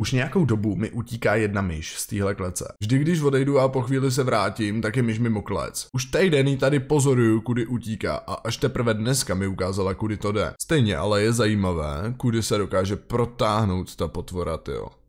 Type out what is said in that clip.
Už nějakou dobu mi utíká jedna myš z téhle klece. Vždy, když odejdu a po chvíli se vrátím, tak je myš mimo klec. Už týden ji tady pozoruju, kudy utíká a až teprve dneska mi ukázala, kudy to jde. Stejně ale je zajímavé, kudy se dokáže protáhnout ta potvora, tyjo.